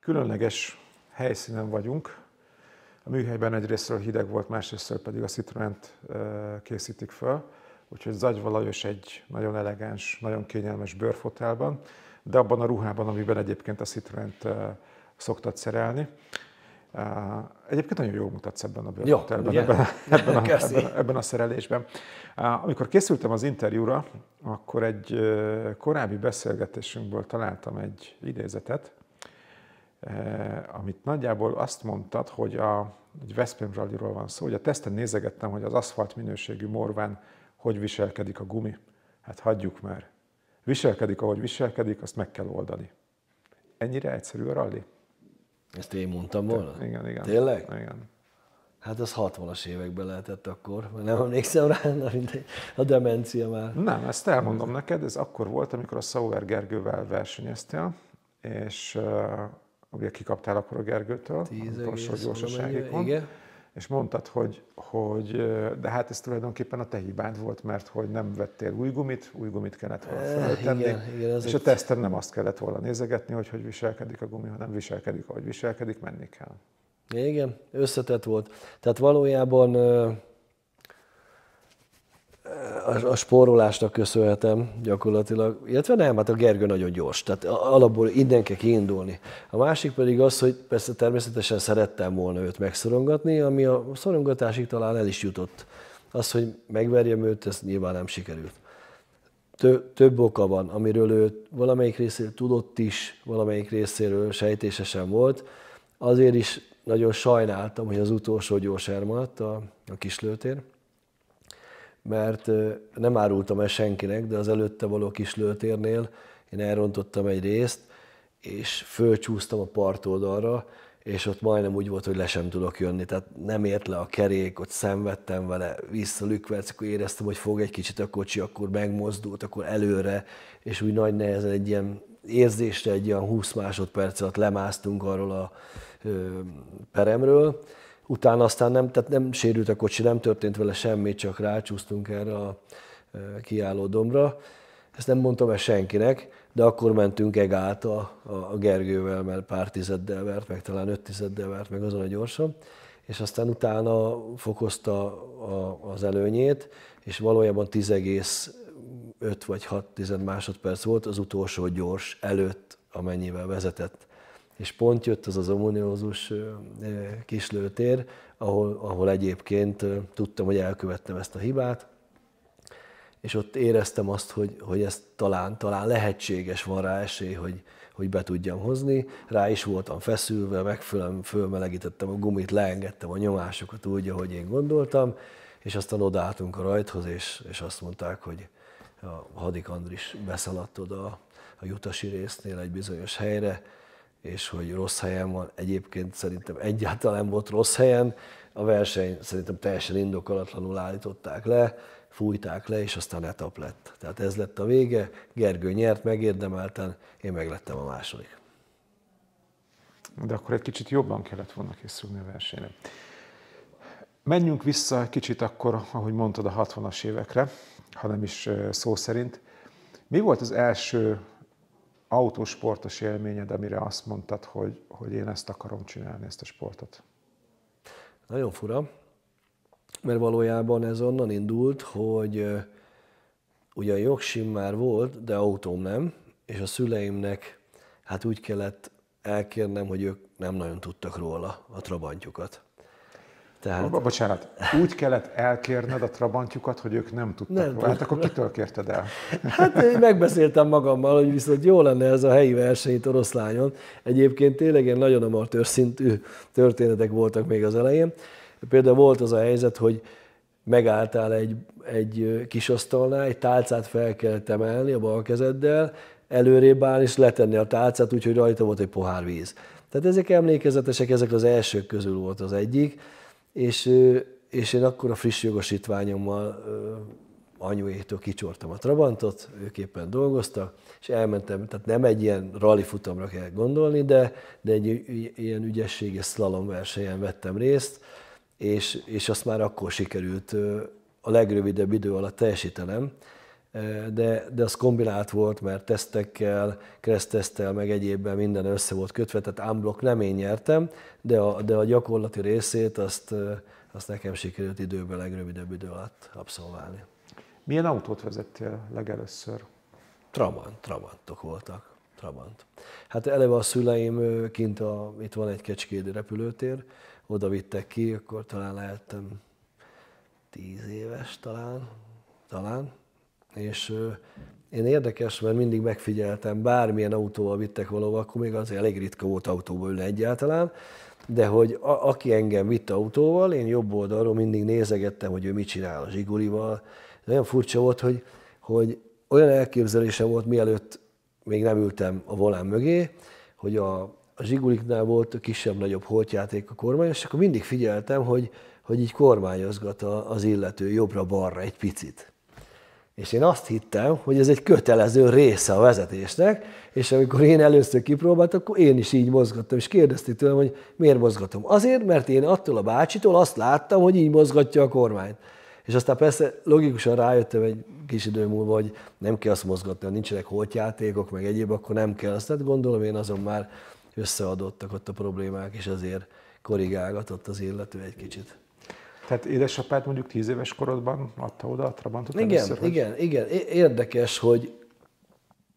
Különleges helyszínen vagyunk. A műhelyben egyrésztről hideg volt, másrésztről pedig a Citroent készítik fel. Úgyhogy Zagyva Lajos egy nagyon elegáns, nagyon kényelmes bőrfotelben, de abban a ruhában, amiben egyébként a Citroent szoktad szerelni. Egyébként nagyon jól mutatsz ebben a bőrfotelben, ebben, ebben, a, ebben, ebben a szerelésben. Amikor készültem az interjúra, akkor egy korábbi beszélgetésünkből találtam egy idézetet, Eh, amit nagyjából azt mondtad, hogy a egy Veszprém rallyról van szó, hogy a teszten nézegettem, hogy az aszfalt minőségű morván hogy viselkedik a gumi. Hát hagyjuk már. Viselkedik, ahogy viselkedik, azt meg kell oldani. Ennyire egyszerű a rally. Ezt én mondtam volna? Te, igen, igen. Tényleg? Igen. Hát az 60-as években lehetett akkor, mert nem emlékszem rá, na mint a demencia már. Nem, ezt elmondom neked, ez akkor volt, amikor a Sauer Gergővel versenyeztél, és eh, ugye kikaptál akkor a Gergőtől, a Torsó gyorsaságékon, és mondtad, hogy, hogy de hát ez tulajdonképpen a te hibád volt, mert hogy nem vettél új gumit, új gumit kellett volna eh, feltenni, igen, igen, és a teszten nem azt kellett volna nézegetni, hogy hogy viselkedik a gumi, hanem viselkedik, ahogy viselkedik, menni kell. Igen, összetett volt. Tehát valójában a, a spórolásnak köszönhetem gyakorlatilag, illetve nem, hát a Gergő nagyon gyors, tehát alapból innen kell kiindulni. A másik pedig az, hogy persze természetesen szerettem volna őt megszorongatni, ami a szorongatásig talán el is jutott. Az, hogy megverjem őt, ez nyilván nem sikerült. Több oka van, amiről ő valamelyik részéről tudott is, valamelyik részéről sejtésesen volt. Azért is nagyon sajnáltam, hogy az utolsó gyors elmaradt a, a kislőtér mert nem árultam el senkinek, de az előtte való lőtérnél én elrontottam egy részt, és fölcsúsztam a partoldalra, és ott majdnem úgy volt, hogy le sem tudok jönni, tehát nem ért le a kerék, ott szenvedtem vele, visszalükverc, akkor éreztem, hogy fog egy kicsit a kocsi, akkor megmozdult, akkor előre, és úgy nagy nehezen egy ilyen érzésre egy ilyen 20 másodperc alatt lemásztunk arról a ö, peremről, utána aztán nem, tehát nem sérült a kocsi, nem történt vele semmi, csak rácsúsztunk erre a kiálló dombra. Ezt nem mondtam el senkinek, de akkor mentünk Egát a, a, Gergővel, mert pár tizeddel vert, meg talán öt tizeddel vert, meg azon a gyorsan, és aztán utána fokozta a, az előnyét, és valójában 10,5 vagy 6 másodperc volt az utolsó gyors előtt, amennyivel vezetett és pont jött az az omoniózus kislőtér, ahol, ahol egyébként tudtam, hogy elkövettem ezt a hibát, és ott éreztem azt, hogy, hogy ez talán, talán lehetséges, van rá esély, hogy, hogy be tudjam hozni. Rá is voltam feszülve, megfelelően fölmelegítettem a gumit, leengedtem a nyomásokat úgy, ahogy én gondoltam, és aztán odálltunk a rajthoz, és, és azt mondták, hogy a Hadik Andris beszaladt oda a jutasi résznél egy bizonyos helyre, és hogy rossz helyen van. Egyébként szerintem egyáltalán nem volt rossz helyen. A verseny szerintem teljesen indokolatlanul állították le, fújták le, és aztán etap lett. Tehát ez lett a vége. Gergő nyert megérdemelten, én meglettem a második. De akkor egy kicsit jobban kellett volna készülni a versenyre. Menjünk vissza kicsit akkor, ahogy mondtad, a 60-as évekre, ha nem is szó szerint. Mi volt az első autósportos élményed, amire azt mondtad, hogy, hogy én ezt akarom csinálni, ezt a sportot? Nagyon fura, mert valójában ez onnan indult, hogy ugye a jogsim már volt, de autóm nem, és a szüleimnek hát úgy kellett elkérnem, hogy ők nem nagyon tudtak róla a trabantjukat. Tehát... Abba, bocsánat, úgy kellett elkérned a trabantjukat, hogy ők nem tudtak. Nem hát akkor kitől kérted el? Hát én megbeszéltem magammal, hogy viszont jó lenne ez a helyi verseny itt Oroszlányon. Egyébként tényleg ilyen nagyon amatőr szintű történetek voltak még az elején. Például volt az a helyzet, hogy megálltál egy, egy kis asztalnál, egy tálcát fel kell emelni a bal kezeddel, előrébb áll és letenni a tálcát, úgyhogy rajta volt egy pohár víz. Tehát ezek emlékezetesek, ezek az elsők közül volt az egyik és, és én akkor a friss jogosítványommal anyuétől kicsortam a Trabantot, ők éppen dolgoztak, és elmentem, tehát nem egy ilyen rally futamra kell gondolni, de, de egy ilyen ügyességes slalom versenyen vettem részt, és, és azt már akkor sikerült a legrövidebb idő alatt teljesítenem, de, de az kombinált volt, mert tesztekkel, kereszttesztel, meg egyébben minden össze volt kötve, tehát unblock nem én nyertem, de a, de a gyakorlati részét azt, azt nekem sikerült időben legrövidebb idő alatt abszolválni. Milyen autót vezettél legelőször? Trabant, Trabantok voltak. Trabant. Hát eleve a szüleim kint, a, itt van egy kecskédi repülőtér, oda vittek ki, akkor talán lehettem tíz éves talán, talán, és én érdekes, mert mindig megfigyeltem, bármilyen autóval vittek valahova, akkor még az elég ritka volt autóba ülni egyáltalán, de hogy a, aki engem vitt autóval, én jobb oldalról mindig nézegettem, hogy ő mit csinál a zsigulival. De furcsa volt, hogy, hogy olyan elképzelése volt, mielőtt még nem ültem a volán mögé, hogy a, a zsiguliknál volt kisebb-nagyobb holtjáték a kormány, és akkor mindig figyeltem, hogy, hogy így kormányozgat az illető jobbra-balra egy picit. És én azt hittem, hogy ez egy kötelező része a vezetésnek, és amikor én először kipróbáltam, akkor én is így mozgattam, és kérdezték tőlem, hogy miért mozgatom. Azért, mert én attól a bácsitól azt láttam, hogy így mozgatja a kormányt. És aztán persze logikusan rájöttem egy kis idő múlva, hogy nem kell azt mozgatni, ha nincsenek holtjátékok, meg egyéb, akkor nem kell azt. Hát gondolom én azon már összeadottak ott a problémák, és azért korrigálgatott az illető egy kicsit. Tehát édesapád mondjuk tíz éves korodban adta oda a Trabantot Igen, először, igen, hogy... igen. Érdekes, hogy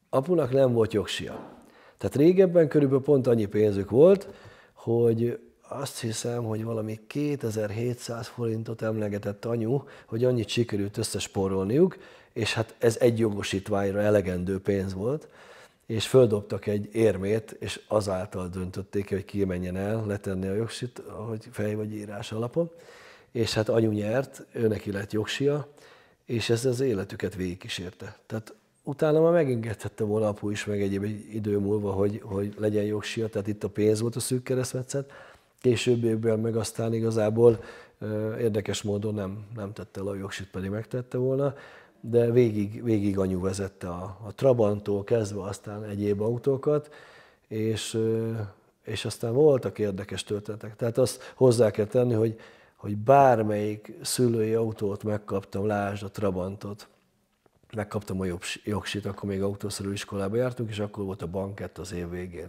apunak nem volt jogsia. Tehát régebben körülbelül pont annyi pénzük volt, hogy azt hiszem, hogy valami 2700 forintot emlegetett anyu, hogy annyit sikerült összesporolniuk, és hát ez egy jogosítványra elegendő pénz volt, és földobtak egy érmét, és azáltal döntötték, hogy ki menjen el letenni a jogsit, hogy fej vagy írás alapon és hát anyu nyert, ő neki lett jogsia, és ez az életüket végigkísérte. Tehát utána már megengedhette volna apu is, meg egyéb egy idő múlva, hogy, hogy legyen jogsia, tehát itt a pénz volt a szűk keresztmetszet, évben meg aztán igazából érdekes módon nem, nem tette le a jogsit, pedig megtette volna, de végig, végig anyu vezette a, a Trabantól kezdve aztán egyéb autókat, és, és aztán voltak érdekes történetek. Tehát azt hozzá kell tenni, hogy hogy bármelyik szülői autót megkaptam, lásd a Trabantot, megkaptam a jogsit, akkor még autószerű iskolába jártunk, és akkor volt a bankett az év végén.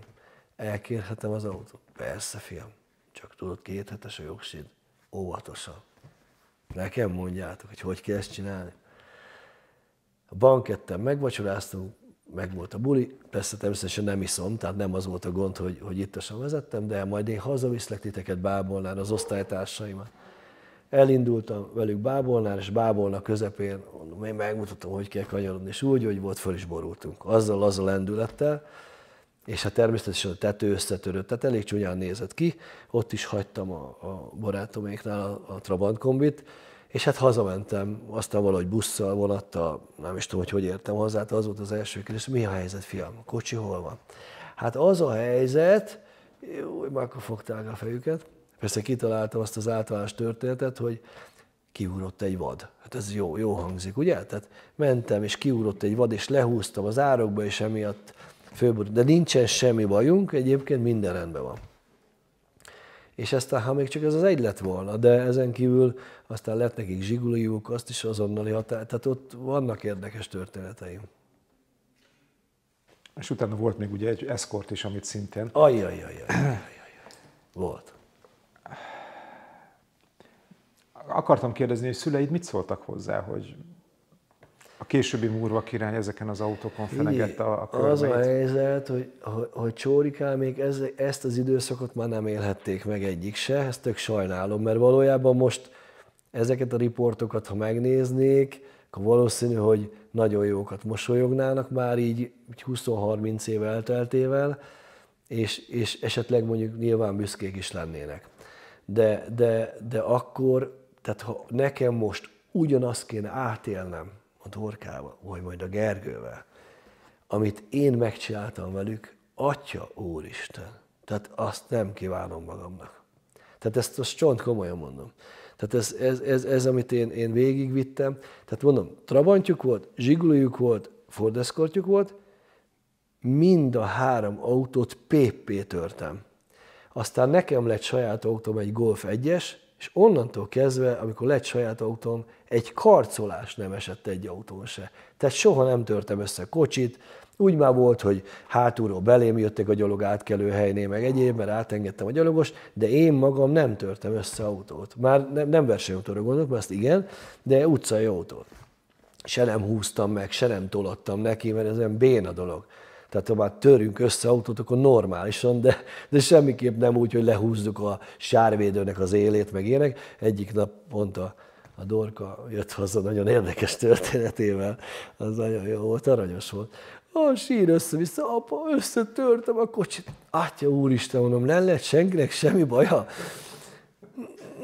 Elkérhetem az autót? Persze, fiam. Csak tudod, két hetes a jogsid. Óvatosan. Nekem mondjátok, hogy hogy kell ezt csinálni. A bankettem megvacsoráztunk, meg volt a buli, persze természetesen nem iszom, tehát nem az volt a gond, hogy, hogy ittasan vezettem, de majd én hazaviszlek titeket Bábolnán, az osztálytársaimat. Elindultam velük Bábolnán, és Bábolna közepén mondom, én megmutatom, hogy kell kanyarodni, és úgy, hogy volt, föl is borultunk. Azzal, az a lendülettel, és hát természetesen a tető összetörött, tehát elég csúnyán nézett ki. Ott is hagytam a, a barátoméknál a, a Trabant kombit, és hát hazamentem, aztán valahogy busszal, vonattal, nem is tudom, hogy hogy értem hozzá, az volt az első kérdés, mi a helyzet, fiam, a kocsi hol van? Hát az a helyzet, jó, már akkor fogták a fejüket, persze kitaláltam azt az általános történetet, hogy kiúrott egy vad. Hát ez jó, jó hangzik, ugye? Tehát mentem, és kiúrott egy vad, és lehúztam az árokba, és emiatt fölbújt. De nincsen semmi bajunk, egyébként minden rendben van és aztán, ha még csak ez az egy lett volna, de ezen kívül aztán lett nekik zsiguliuk, azt is azonnali határ, tehát ott vannak érdekes történeteim. És utána volt még ugye egy eszkort is, amit szintén... Ajjajajaj, ajjajaj, ajjajaj. volt. Akartam kérdezni, hogy szüleid mit szóltak hozzá, hogy a későbbi Murva király ezeken az autókon fenegette a, a Az a helyzet, hogy, hogy, hogy még ez, ezt az időszakot már nem élhették meg egyik se, ezt tök sajnálom, mert valójában most ezeket a riportokat, ha megnéznék, akkor valószínű, hogy nagyon jókat mosolyognának már így 20-30 év elteltével, és, és esetleg mondjuk nyilván büszkék is lennének. De, de, de akkor, tehát ha nekem most ugyanazt kéne átélnem, a Dorkával, vagy majd a Gergővel, amit én megcsináltam velük, Atya Úristen, tehát azt nem kívánom magamnak. Tehát ezt most csont komolyan mondom. Tehát ez, ez, ez, ez amit én, én végigvittem, tehát mondom, Trabantjuk volt, Zsigulójuk volt, fordeszkortjuk volt, mind a három autót PP törtem. Aztán nekem lett saját autóm egy Golf 1-es, és onnantól kezdve, amikor lett saját autóm, egy karcolás nem esett egy autón se. Tehát soha nem törtem össze a kocsit, úgy már volt, hogy hátulról belém jöttek a gyalog átkelő helynél, meg egyéb, mert átengedtem a gyalogos, de én magam nem törtem össze autót. Már nem, nem versenyautóra gondolok, mert azt igen, de utcai autót. Se nem húztam meg, se nem tolattam neki, mert ez olyan béna dolog. Tehát ha már törünk össze autót, akkor normálisan, de, de semmiképp nem úgy, hogy lehúzzuk a sárvédőnek az élét, meg ének. Egyik nap pont a, a Dorka jött haza nagyon érdekes történetével, az nagyon jó volt, aranyos volt. A sír össze-vissza, apa, összetörtem a kocsit. Atya úristen, mondom, nem lehet senkinek semmi baja.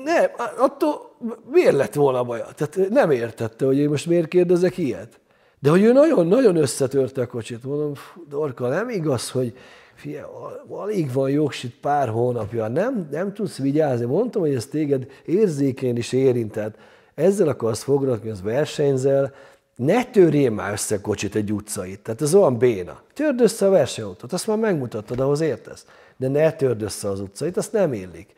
Nem, attól miért lett volna baja? Tehát nem értette, hogy én most miért kérdezek ilyet. De hogy ő nagyon-nagyon összetörte a kocsit, mondom, Dorka, nem igaz, hogy fie, alig van jogsit pár hónapja, nem, nem tudsz vigyázni. Mondtam, hogy ez téged érzékeny is érintett. Ezzel akarsz foglalkozni, az versenyzel, ne törjél már össze a kocsit egy utcait. Tehát ez olyan béna. Törd össze a versenyautót, azt már megmutattad, ahhoz értesz. De ne törd össze az utcait, azt nem illik.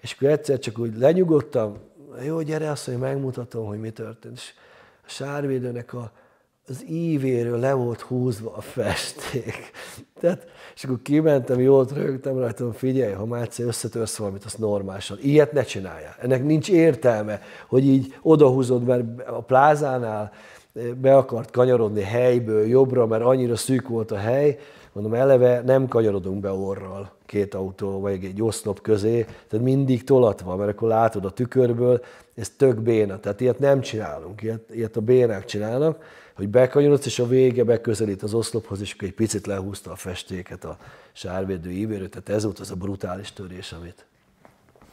És akkor egyszer csak úgy lenyugodtam, jó, gyere azt, hogy megmutatom, hogy mi történt. És a sárvédőnek a az ívéről le volt húzva a festék. Tehát, és akkor kimentem, jól rögtem rajtam, figyelj, ha egyszer összetörsz valamit, azt normálisan. Ilyet ne csinálja, Ennek nincs értelme, hogy így odahúzod, mert a plázánál eh, be akart kanyarodni helyből jobbra, mert annyira szűk volt a hely, mondom, eleve nem kanyarodunk be orral két autó, vagy egy oszlop közé, tehát mindig tolatva, mert akkor látod a tükörből, ez tök béna, tehát ilyet nem csinálunk, ilyet, ilyet a bénák csinálnak, hogy bekanyarodsz, és a vége beközelít az oszlophoz, és akkor egy picit lehúzta a festéket a sárvédő ívéről, tehát ez volt az a brutális törés, amit,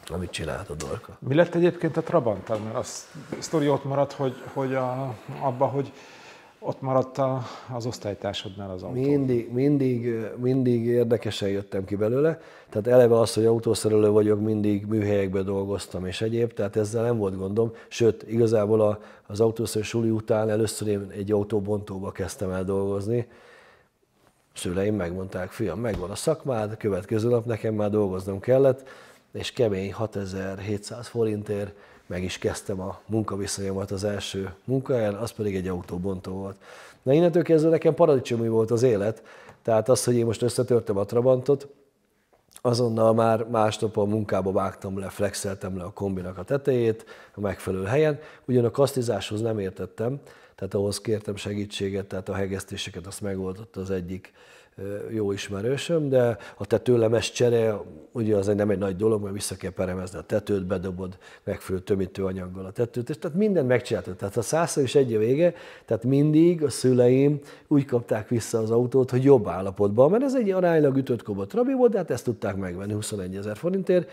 amit csinált a Dorka. Mi lett egyébként a Trabant? Mert a sztori ott maradt, hogy, hogy a, abba, hogy ott maradt a, az osztálytársadnál az autó. Mindig, mindig, mindig érdekesen jöttem ki belőle. Tehát eleve az, hogy autószerelő vagyok, mindig műhelyekben dolgoztam és egyéb, tehát ezzel nem volt gondom. Sőt, igazából a, az autószerelő suli után először én egy autóbontóba kezdtem el dolgozni. Szüleim megmondták, fiam, megvan a szakmád, következő nap nekem már dolgoznom kellett, és kemény 6700 forintért meg is kezdtem a munkaviszonyomat az első munkahelyen, az pedig egy autóbontó volt. Na innentől kezdve nekem paradicsomi volt az élet, tehát az, hogy én most összetörtem a Trabantot, azonnal már másnap a munkába vágtam le, flexeltem le a kombinak a tetejét a megfelelő helyen. Ugyan a kasztizáshoz nem értettem, tehát ahhoz kértem segítséget, tehát a hegesztéseket azt megoldotta az egyik jó ismerősöm, de a tetőlemes csere, ugye az nem egy nagy dolog, mert vissza kell peremezni a tetőt, bedobod megfelelő tömítőanyaggal a tetőt, és tehát mindent megcsináltam. Tehát a százszor is egy vége, tehát mindig a szüleim úgy kapták vissza az autót, hogy jobb állapotban, mert ez egy aránylag ütött kobot rabi volt, de hát ezt tudták megvenni 21 ezer forintért,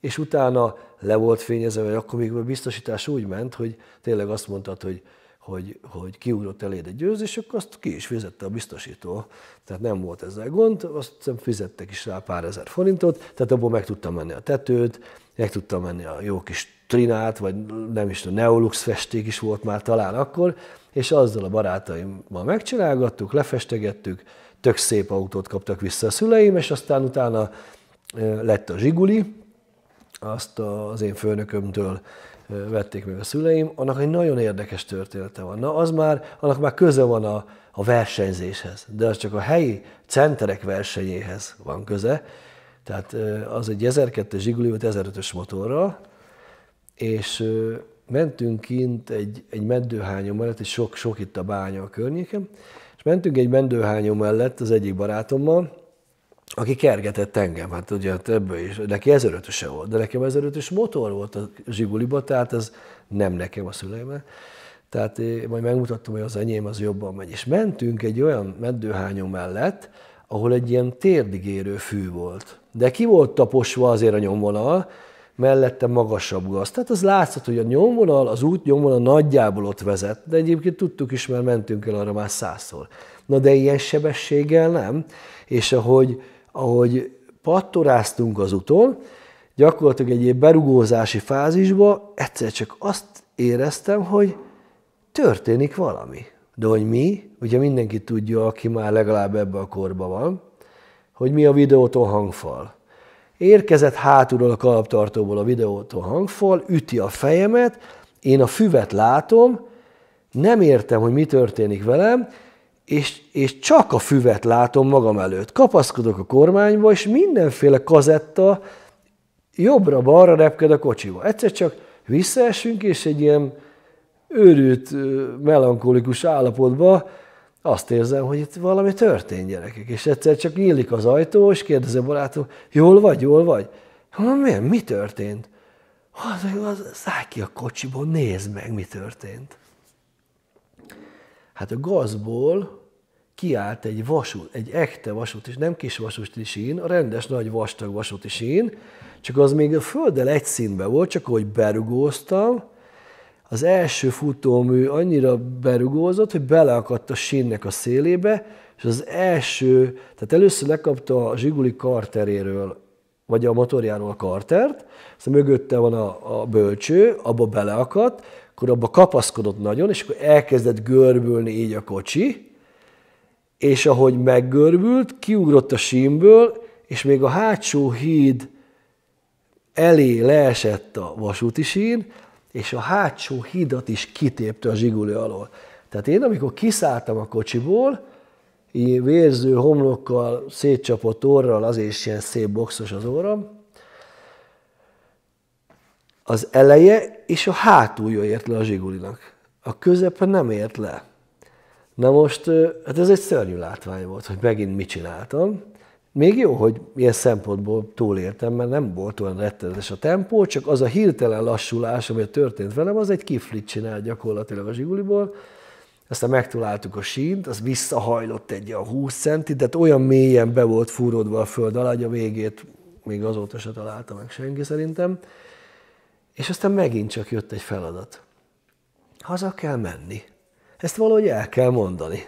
és utána le volt fényezve, hogy akkor még a biztosítás úgy ment, hogy tényleg azt mondtad, hogy hogy, hogy kiugrott eléd egy győz, és akkor azt ki is fizette a biztosító. Tehát nem volt ezzel gond, azt hiszem fizettek is rá pár ezer forintot, tehát abból meg tudtam menni a tetőt, meg tudtam menni a jó kis trinát, vagy nem is a Neolux festék is volt már talán akkor, és azzal a barátaimmal megcsinálgattuk, lefestegettük, tök szép autót kaptak vissza a szüleim, és aztán utána eh, lett a Zsiguli, azt az én főnökömtől vették meg a szüleim, annak egy nagyon érdekes története van. Na, az már, annak már köze van a, a versenyzéshez, de az csak a helyi centerek versenyéhez van köze. Tehát az egy 1002-es Zsiguli, 1005-ös motorral, és mentünk kint egy, egy meddőhányom mellett, és sok, sok itt a bánya a környéken, és mentünk egy meddőhányom mellett az egyik barátommal, aki kergetett engem, hát ugye hát ebből is, neki 1005 volt, de nekem 1005 motor volt a zsiguliba, tehát ez nem nekem a szüleimnek. Tehát én majd megmutattam, hogy az enyém az jobban megy. És mentünk egy olyan meddőhányó mellett, ahol egy ilyen térdigérő fű volt. De ki volt taposva azért a nyomvonal, mellette magasabb gaz. Tehát az látszott, hogy a nyomvonal, az út nyomvonal nagyjából ott vezet, de egyébként tudtuk is, mert mentünk el arra már százszor. Na de ilyen sebességgel nem, és ahogy ahogy pattoráztunk az utól, gyakorlatilag egy ilyen berugózási fázisba egyszer csak azt éreztem, hogy történik valami. De hogy mi, ugye mindenki tudja, aki már legalább ebbe a korban van, hogy mi a videótól hangfal. Érkezett hátulról a kalaptartóból a videótól hangfal, üti a fejemet, én a füvet látom, nem értem, hogy mi történik velem, és, és csak a füvet látom magam előtt. Kapaszkodok a kormányba, és mindenféle kazetta jobbra-balra repked a kocsiba. Egyszer csak visszaesünk, és egy ilyen őrült, melankolikus állapotba azt érzem, hogy itt valami történt, gyerekek. És egyszer csak nyílik az ajtó, és kérdezi a barátom, jól vagy, jól vagy? Hát miért? Mi történt? Az, az, szállj ki a kocsiból, nézd meg, mi történt. Hát a gazból kiállt egy vasút, egy echte vasút, és nem kis is én, a rendes nagy vastag is én, csak az még a földdel egy színbe volt, csak ahogy berugóztam, az első futómű annyira berugózott, hogy beleakadt a sínnek a szélébe, és az első, tehát először lekapta a Zsiguli karteréről, vagy a motorjáról a kartert, aztán mögötte van a, a bölcső, abba beleakadt, akkor abba kapaszkodott nagyon, és akkor elkezdett görbülni így a kocsi, és ahogy meggörbült, kiugrott a símből, és még a hátsó híd elé leesett a vasúti sín, és a hátsó hídat is kitépte a zsiguli alól. Tehát én, amikor kiszálltam a kocsiból, így vérző homlokkal, szétcsapott orral, azért is ilyen szép boxos az orram, az eleje és a hátulja ért le a zsigulinak. A közepe nem ért le. Na most, hát ez egy szörnyű látvány volt, hogy megint mit csináltam. Még jó, hogy ilyen szempontból túléltem, mert nem volt olyan rettenetes a tempó, csak az a hirtelen lassulás, ami történt velem, az egy kiflit csinált gyakorlatilag a zsiguliból. Aztán megtaláltuk a sínt, az visszahajlott egy a 20 centit, tehát olyan mélyen be volt fúródva a föld alá, hogy a végét még azóta se találta meg senki szerintem. És aztán megint csak jött egy feladat. Haza kell menni. Ezt valahogy el kell mondani.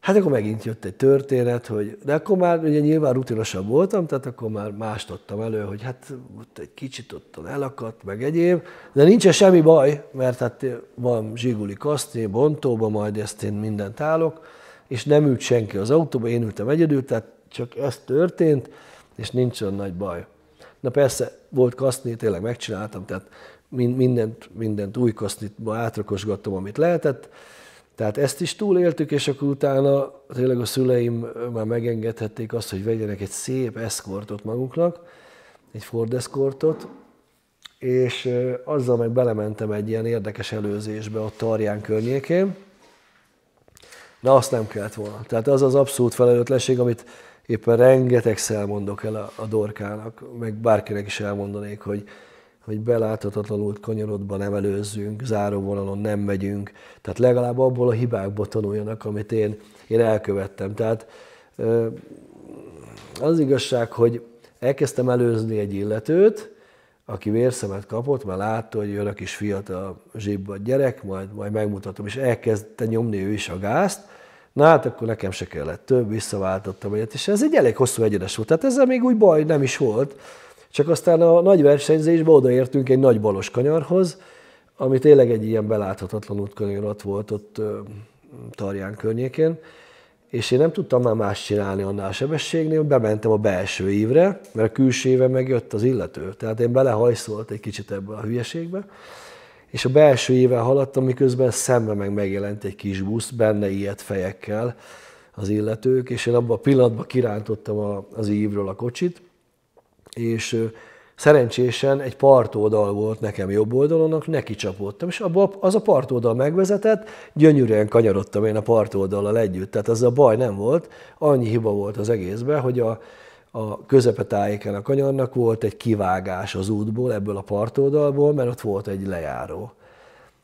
Hát akkor megint jött egy történet, hogy de akkor már ugye nyilván rutinosabb voltam, tehát akkor már mást adtam elő, hogy hát ott egy kicsit ott elakadt, meg egyéb, de nincsen semmi baj, mert hát van zsiguli kaszté, bontóba, majd ezt én mindent állok, és nem ült senki az autóba, én ültem egyedül, tehát csak ez történt, és nincs olyan nagy baj. Na persze, volt kaszni, tényleg megcsináltam, tehát mindent, mindent újkasznitba átrakosgattam, amit lehetett. Tehát ezt is túléltük, és akkor utána tényleg a szüleim már megengedhették azt, hogy vegyenek egy szép eszkortot maguknak, egy Ford eszkortot, és azzal meg belementem egy ilyen érdekes előzésbe ott Tarján környékén. Na, azt nem kellett volna. Tehát az az abszolút felelőtlenség, amit éppen rengetegszer mondok el a, a dorkának, meg bárkinek is elmondanék, hogy hogy beláthatatlanul kanyarodba nem előzzünk, záróvonalon nem megyünk, tehát legalább abból a hibákból tanuljanak, amit én, én elkövettem. Tehát az igazság, hogy elkezdtem előzni egy illetőt, aki vérszemet kapott, mert látta, hogy jön a kis fiatal zsibbad gyerek, majd, majd megmutatom, és elkezdte nyomni ő is a gázt, Na hát akkor nekem se kellett több, visszaváltottam egyet, és ez egy elég hosszú egyenes volt, tehát ezzel még úgy baj nem is volt, csak aztán a nagy versenyzésbe odaértünk egy nagy balos kanyarhoz, ami tényleg egy ilyen beláthatatlan ott volt ott Tarján környékén, és én nem tudtam már más csinálni annál a sebességnél, bementem a belső évre, mert a külső éve megjött az illető. Tehát én belehajszolt egy kicsit ebbe a hülyeségbe, és a belső éve haladtam, miközben szembe meg megjelent egy kis busz, benne ilyet fejekkel az illetők, és én abban a pillanatban kirántottam az ívről a kocsit, és szerencsésen egy partoldal volt nekem jobb oldalonnak, neki csapódtam, és abba az a partoldal megvezetett, gyönyörűen kanyarodtam én a partoldallal együtt, tehát ez a baj nem volt, annyi hiba volt az egészben, hogy a, a közepetájéken a kanyarnak volt egy kivágás az útból, ebből a partoldalból, mert ott volt egy lejáró.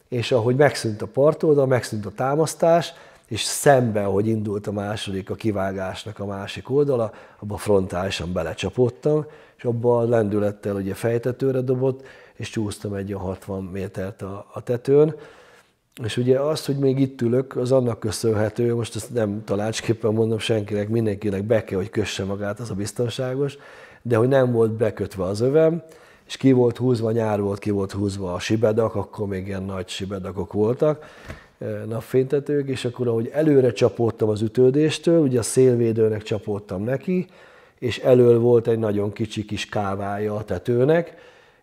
És ahogy megszűnt a partoldal, megszűnt a támasztás, és szemben, hogy indult a második, a kivágásnak a másik oldala, abba frontálisan belecsapottam, és abba a lendülettel ugye fejtetőre dobott, és csúsztam egy 60 métert a, a tetőn. És ugye az, hogy még itt ülök, az annak köszönhető, most ezt nem tanácsképpen mondom senkinek, mindenkinek be kell, hogy kösse magát, az a biztonságos, de hogy nem volt bekötve az övem, és ki volt húzva, nyár volt, ki volt húzva a sibedak, akkor még ilyen nagy sibedakok voltak, napfénytetők, és akkor ahogy előre csapódtam az ütődéstől, ugye a szélvédőnek csapódtam neki, és elől volt egy nagyon kicsi kis kávája a tetőnek,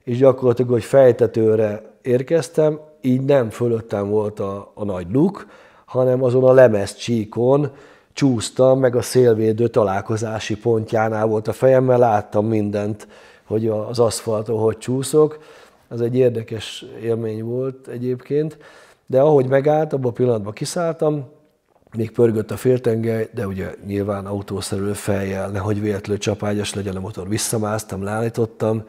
és gyakorlatilag, hogy fejtetőre érkeztem, így nem fölöttem volt a, a nagy luk, hanem azon a lemez csíkon csúsztam, meg a szélvédő találkozási pontjánál volt a fejem, mert láttam mindent, hogy az aszfalton hogy csúszok. Ez egy érdekes élmény volt egyébként de ahogy megállt, abban a pillanatban kiszálltam, még pörgött a féltengely, de ugye nyilván autószerelő fejjel, nehogy véletlenül csapágyas legyen a motor, visszamásztam, leállítottam,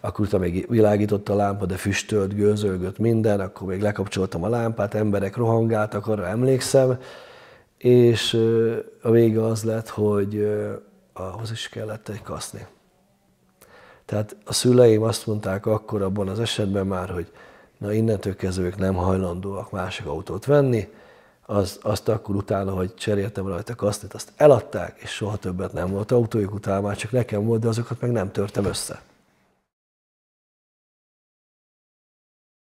akkor utána még világított a lámpa, de füstölt, gőzölgött minden, akkor még lekapcsoltam a lámpát, emberek rohangáltak, arra emlékszem, és a vége az lett, hogy ahhoz is kellett egy kaszni. Tehát a szüleim azt mondták akkor abban az esetben már, hogy na innentől kezdve ők nem hajlandóak másik autót venni, az, azt akkor utána, hogy cseréltem rajta kasztit, azt eladták, és soha többet nem volt autójuk, utána már csak nekem volt, de azokat meg nem törtem össze.